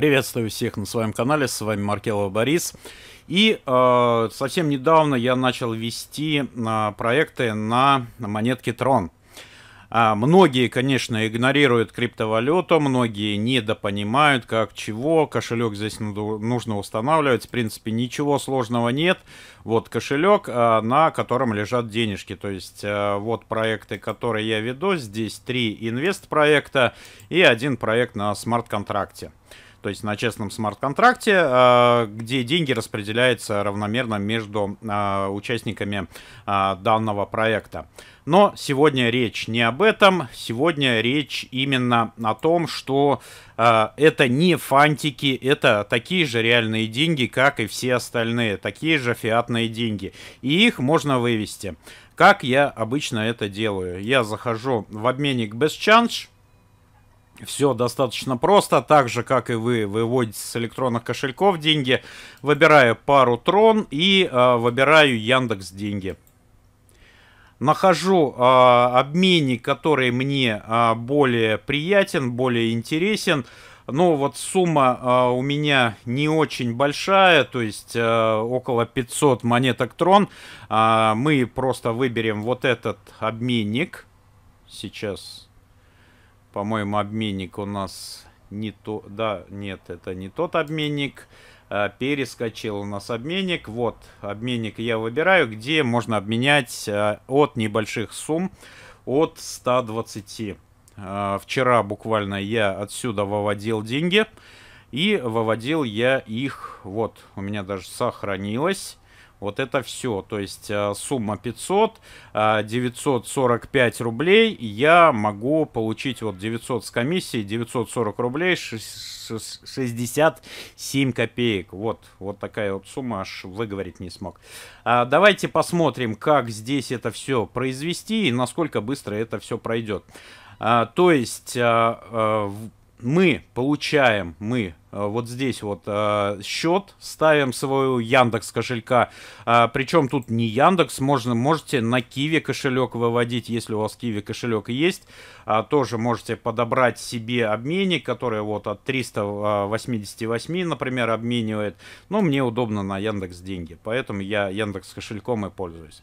Приветствую всех на своем канале, с вами Маркелов Борис. И э, совсем недавно я начал вести э, проекты на монетке Tron. А, многие, конечно, игнорируют криптовалюту, многие недопонимают, как чего. Кошелек здесь нужно устанавливать. В принципе, ничего сложного нет. Вот кошелек, а, на котором лежат денежки. То есть, э, вот проекты, которые я веду. Здесь три инвест-проекта и один проект на смарт-контракте то есть на честном смарт-контракте, а, где деньги распределяются равномерно между а, участниками а, данного проекта. Но сегодня речь не об этом, сегодня речь именно о том, что э, это не фантики, это такие же реальные деньги, как и все остальные, такие же фиатные деньги. И их можно вывести. Как я обычно это делаю? Я захожу в обменник BestChange, все достаточно просто, так же, как и вы выводите с электронных кошельков деньги. Выбираю пару Трон и э, выбираю Яндекс Деньги. Нахожу э, обменник, который мне э, более приятен, более интересен. Но ну, вот сумма э, у меня не очень большая, то есть э, около 500 монеток Трон. Э, мы просто выберем вот этот обменник. Сейчас по-моему, обменник у нас не то... Да, нет, это не тот обменник. А, перескочил у нас обменник. Вот, обменник я выбираю, где можно обменять а, от небольших сумм от 120. А, вчера буквально я отсюда выводил деньги. И выводил я их, вот, у меня даже сохранилось. Вот это все. То есть э, сумма 500, 945 э, рублей. Я могу получить вот 900 с комиссии, 940 рублей, 67 копеек. Вот, вот такая вот сумма, аж выговорить не смог. А, давайте посмотрим, как здесь это все произвести и насколько быстро это все пройдет. А, то есть а, мы получаем, мы э, вот здесь вот э, счет, ставим свою Яндекс кошелька. Э, причем тут не Яндекс, можно, можете на Киви кошелек выводить, если у вас Киви кошелек есть. А, тоже можете подобрать себе обменник, который вот от 388, например, обменивает. Но мне удобно на Яндекс деньги, поэтому я Яндекс кошельком и пользуюсь.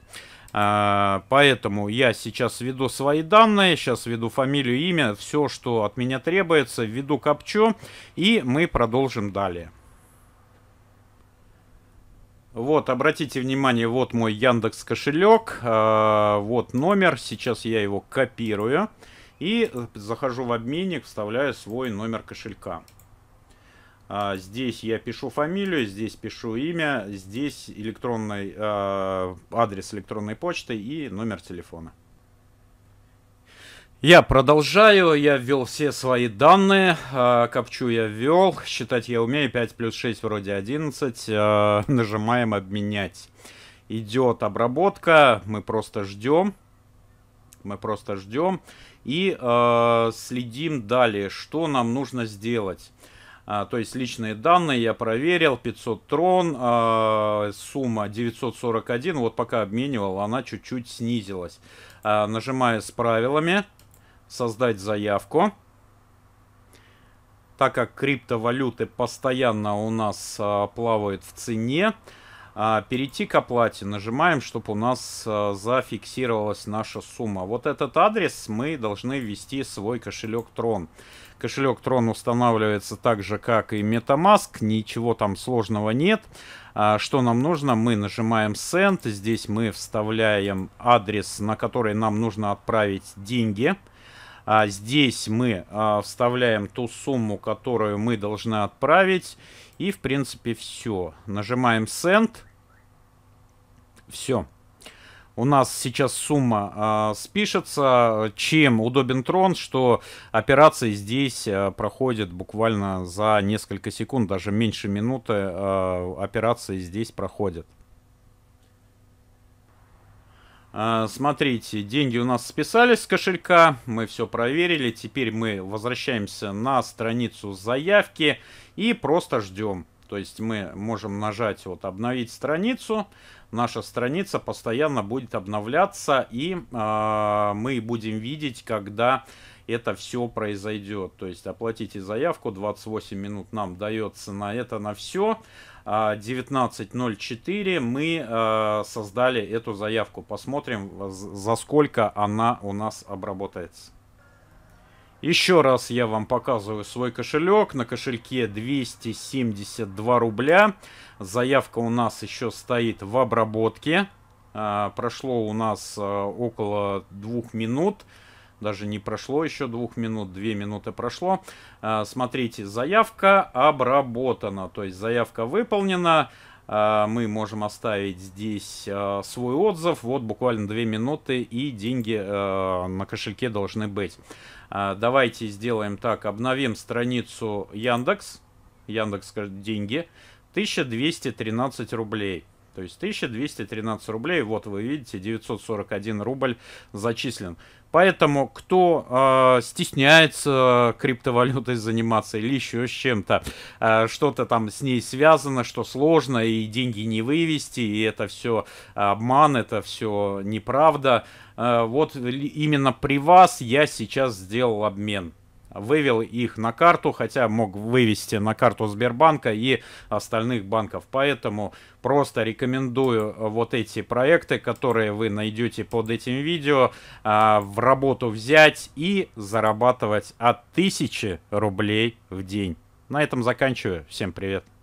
А, поэтому я сейчас введу свои данные, сейчас введу фамилию, имя, все, что от меня требуется, введу капчу, и мы продолжим далее. Вот, обратите внимание, вот мой Яндекс кошелек, а, вот номер, сейчас я его копирую и захожу в обменник, вставляю свой номер кошелька. А, здесь я пишу фамилию, здесь пишу имя, здесь электронный а, адрес электронной почты и номер телефона. Я продолжаю, я ввел все свои данные, а, копчу я ввел, считать я умею, 5 плюс 6 вроде 11, а, нажимаем обменять. Идет обработка, мы просто ждем, мы просто ждем и следим далее, что нам нужно сделать. А, то есть личные данные я проверил, 500 трон, а, сумма 941, вот пока обменивал, она чуть-чуть снизилась. А, нажимаю с правилами, создать заявку. Так как криптовалюты постоянно у нас а, плавают в цене, а, перейти к оплате. Нажимаем, чтобы у нас а, зафиксировалась наша сумма. Вот этот адрес мы должны ввести свой кошелек Tron. Кошелек Tron устанавливается так же, как и MetaMask. Ничего там сложного нет. А, что нам нужно? Мы нажимаем Send. Здесь мы вставляем адрес, на который нам нужно отправить деньги. здесь мы вставляем ту сумму, которую мы должны отправить. И, в принципе, все. Нажимаем Send. Все. У нас сейчас сумма а, спишется. Чем удобен трон, что операции здесь а, проходят буквально за несколько секунд, даже меньше минуты а, операции здесь проходят. А, смотрите, деньги у нас списались с кошелька, мы все проверили, теперь мы возвращаемся на страницу заявки и просто ждем. То есть мы можем нажать вот обновить страницу. Наша страница постоянно будет обновляться и э, мы будем видеть, когда это все произойдет. То есть оплатите заявку, 28 минут нам дается на это, на все. А 19.04 мы а, создали эту заявку. Посмотрим, за сколько она у нас обработается. Еще раз я вам показываю свой кошелек. На кошельке 272 рубля. Заявка у нас еще стоит в обработке. А, прошло у нас а, около двух минут. Даже не прошло еще двух минут, две минуты прошло. А, смотрите, заявка обработана, то есть заявка выполнена. Мы можем оставить здесь свой отзыв. Вот буквально две минуты и деньги на кошельке должны быть. А, давайте сделаем так, обновим страницу Яндекс. Яндекс скажет деньги. 1213 рублей. То есть 1213 рублей, вот вы видите, 941 рубль зачислен. Поэтому, кто э, стесняется криптовалютой заниматься или еще с чем-то, э, что-то там с ней связано, что сложно, и деньги не вывести, и это все обман, это все неправда. Э, вот именно при вас я сейчас сделал обмен вывел их на карту, хотя мог вывести на карту Сбербанка и остальных банков. Поэтому просто рекомендую э, вот эти проекты, которые вы найдете под этим видео, а, в работу взять и зарабатывать от 1000 рублей в день. На этом заканчиваю. Всем привет!